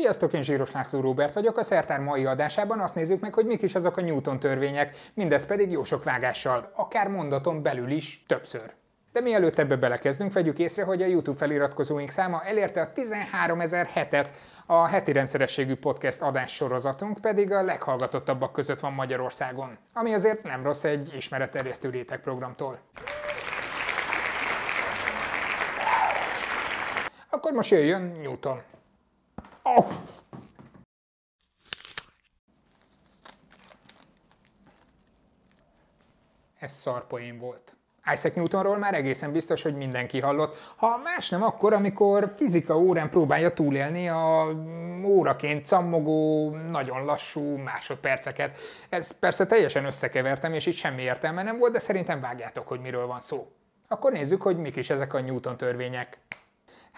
Sziasztok, én Zsíros László Róbert vagyok. A Szertár mai adásában azt nézzük meg, hogy mik is azok a Newton törvények, mindez pedig jó sok vágással, akár mondaton belül is többször. De mielőtt ebbe belekezdünk, vegyük észre, hogy a YouTube feliratkozóink száma elérte a 13 ezer et a heti rendszerességű podcast adás sorozatunk pedig a leghallgatottabbak között van Magyarországon, ami azért nem rossz egy ismeretterjesztő réteg programtól. Akkor most jöjjön Newton. Oh. Ez szarpoén volt. Isaac Newtonról már egészen biztos, hogy mindenki hallott, ha más nem akkor, amikor fizika órán próbálja túlélni a mm, óraként szammogó, nagyon lassú másodperceket. Ez persze teljesen összekevertem, és itt semmi értelme nem volt, de szerintem vágjátok, hogy miről van szó. Akkor nézzük, hogy mik is ezek a Newton törvények.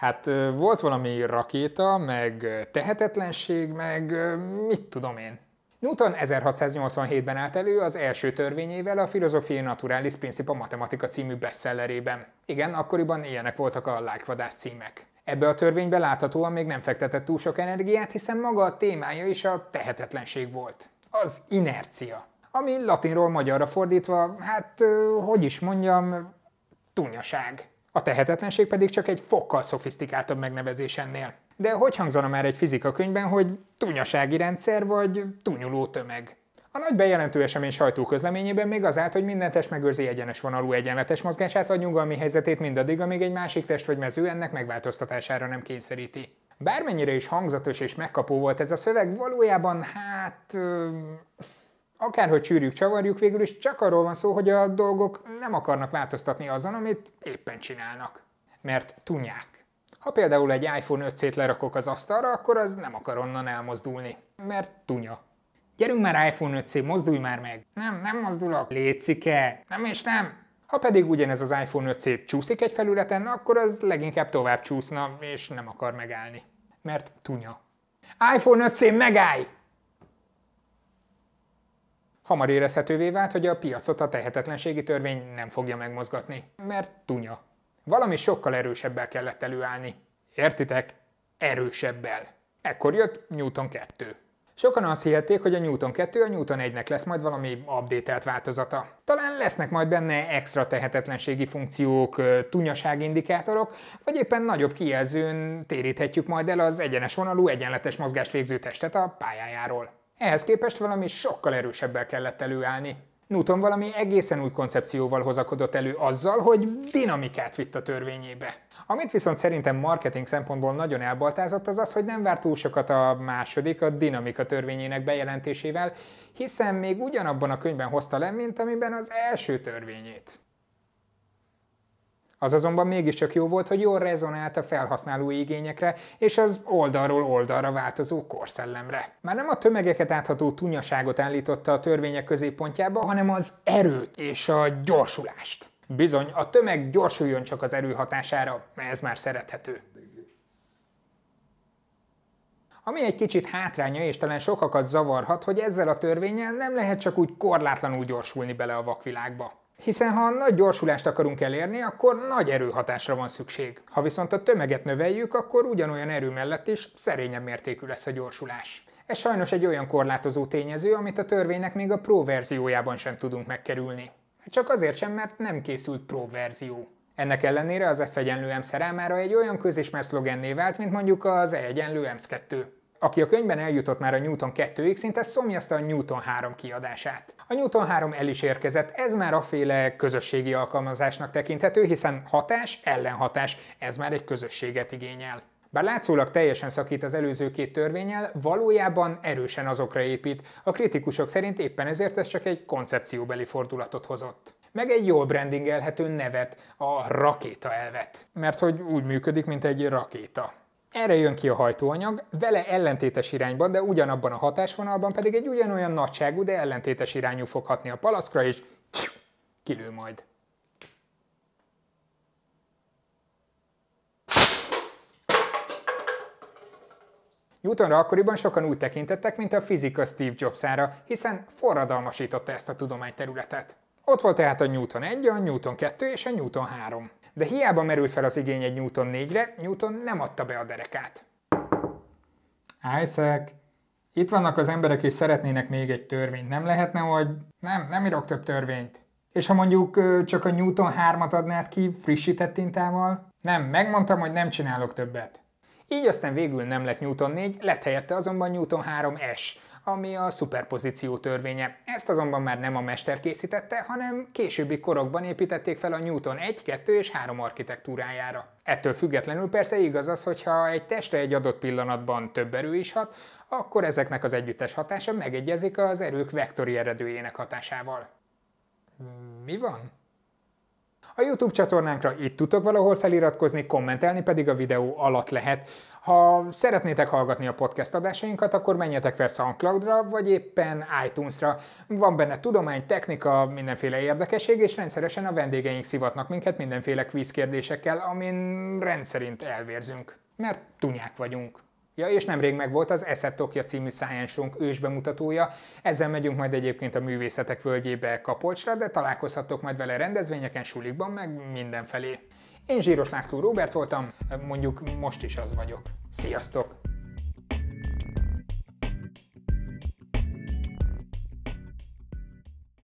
Hát volt valami rakéta, meg tehetetlenség, meg mit tudom én. Newton 1687-ben állt elő az első törvényével a Philosophiae Naturalis principa Matematika című bestsellerében. Igen, akkoriban ilyenek voltak a lájkvadász címek. Ebbe a törvénybe láthatóan még nem fektetett túl sok energiát, hiszen maga a témája is a tehetetlenség volt. Az inercia. Ami latinról magyarra fordítva, hát hogy is mondjam, tunyaság. A tehetetlenség pedig csak egy fokkal szofisztikáltabb megnevezés ennél. De hogy hangzana már egy fizika könyvben, hogy tunyasági rendszer vagy tunyuló tömeg? A nagy bejelentő esemény sajtóközleményében még az állt, hogy minden test megőrzi egyenes vonalú egyenletes mozgását vagy nyugalmi helyzetét mindaddig, amíg egy másik test vagy mező ennek megváltoztatására nem kényszeríti. Bármennyire is hangzatos és megkapó volt ez a szöveg, valójában hát... Euh akárhogy csűrjük, csavarjuk, végül is csak arról van szó, hogy a dolgok nem akarnak változtatni azon, amit éppen csinálnak. Mert tunják. Ha például egy iPhone 5 c lerakok az asztalra, akkor az nem akar onnan elmozdulni. Mert tunya. Gyerünk már iPhone 5C, mozdulj már meg! Nem, nem mozdulok. Lécike! Nem és nem! Ha pedig ugyanez az iPhone 5C csúszik egy felületen, akkor az leginkább tovább csúszna, és nem akar megállni. Mert tunya. iPhone 5C megállj! Hamar érezhetővé vált, hogy a piacot a tehetetlenségi törvény nem fogja megmozgatni, mert tunya. Valami sokkal erősebbel kellett előállni. Értitek? Erősebbel. Ekkor jött Newton 2. Sokan azt hihették, hogy a Newton 2 a Newton 1-nek lesz majd valami updatelt változata. Talán lesznek majd benne extra tehetetlenségi funkciók, tunyaságindikátorok, vagy éppen nagyobb kijelzőn téríthetjük majd el az egyenes vonalú, egyenletes mozgást végző testet a pályájáról. Ehhez képest valami sokkal erősebbel kellett előállni. Newton valami egészen új koncepcióval hozakodott elő azzal, hogy dinamikát vitt a törvényébe. Amit viszont szerintem marketing szempontból nagyon elbaltázott az az, hogy nem várt túl sokat a második, a dinamika törvényének bejelentésével, hiszen még ugyanabban a könyvben hozta le, mint amiben az első törvényét. Az azonban mégiscsak jó volt, hogy jól rezonált a felhasználói igényekre és az oldalról oldalra változó korszellemre. Már nem a tömegeket átható tunyaságot állította a törvények középpontjába, hanem az erőt és a gyorsulást. Bizony, a tömeg gyorsuljon csak az erő hatására, ez már szerethető. Ami egy kicsit hátránya és talán sokakat zavarhat, hogy ezzel a törvényel nem lehet csak úgy korlátlanul gyorsulni bele a vakvilágba. Hiszen ha nagy gyorsulást akarunk elérni, akkor nagy erőhatásra van szükség. Ha viszont a tömeget növeljük, akkor ugyanolyan erő mellett is szerényebb mértékű lesz a gyorsulás. Ez sajnos egy olyan korlátozó tényező, amit a törvénynek még a Pro verziójában sem tudunk megkerülni. Csak azért sem, mert nem készült Pro verzió. Ennek ellenére az F egyenlő M szerelmára egy olyan közismert szlogenné vált, mint mondjuk az E egyenlő M2. Aki a könyvben eljutott már a Newton 2 ig szinte szomjazta a Newton 3 kiadását. A Newton 3 el is érkezett, ez már a féle közösségi alkalmazásnak tekinthető, hiszen hatás, ellenhatás, ez már egy közösséget igényel. Bár látszólag teljesen szakít az előző két törvényel, valójában erősen azokra épít, a kritikusok szerint éppen ezért ez csak egy koncepcióbeli fordulatot hozott meg egy jól brandingelhető nevet, a rakéta elvet. Mert hogy úgy működik, mint egy rakéta. Erre jön ki a hajtóanyag, vele ellentétes irányban, de ugyanabban a hatásvonalban pedig egy ugyanolyan nagyságú, de ellentétes irányú fog hatni a palaszkra, és kilő majd. Newtonra akkoriban sokan úgy tekintettek, mint a fizika Steve Jobsára, hiszen forradalmasította ezt a tudományterületet. Ott volt tehát a Newton 1, a Newton 2 és a Newton 3 de hiába merült fel az igény egy Newton 4-re, Newton nem adta be a derekát. Isaac, itt vannak az emberek, és szeretnének még egy törvényt. Nem lehetne, hogy nem, nem írok több törvényt. És ha mondjuk csak a Newton 3-at adnád ki frissített tintával? Nem, megmondtam, hogy nem csinálok többet. Így aztán végül nem lett Newton 4, lett helyette azonban Newton 3S, ami a szuperpozíció törvénye. Ezt azonban már nem a mester készítette, hanem későbbi korokban építették fel a Newton 1, 2 és 3 architektúrájára. Ettől függetlenül persze igaz az, hogy ha egy testre egy adott pillanatban több erő is hat, akkor ezeknek az együttes hatása megegyezik az erők vektori eredőjének hatásával. Mi van? A YouTube csatornánkra itt tudtok valahol feliratkozni, kommentelni pedig a videó alatt lehet. Ha szeretnétek hallgatni a podcast adásainkat, akkor menjetek fel SoundCloud-ra, vagy éppen iTunes-ra. Van benne tudomány, technika, mindenféle érdekesség, és rendszeresen a vendégeink szivatnak minket mindenféle kvízkérdésekkel, amin rendszerint elvérzünk. Mert tunyák vagyunk. Ja, és nemrég volt az Eszet Tokja című ős ősbemutatója. Ezzel megyünk majd egyébként a művészetek völgyébe Kapolcsra, de találkozhattok majd vele rendezvényeken, sulikban, meg mindenfelé. Én Zsíros László Róbert voltam, mondjuk most is az vagyok. Sziasztok!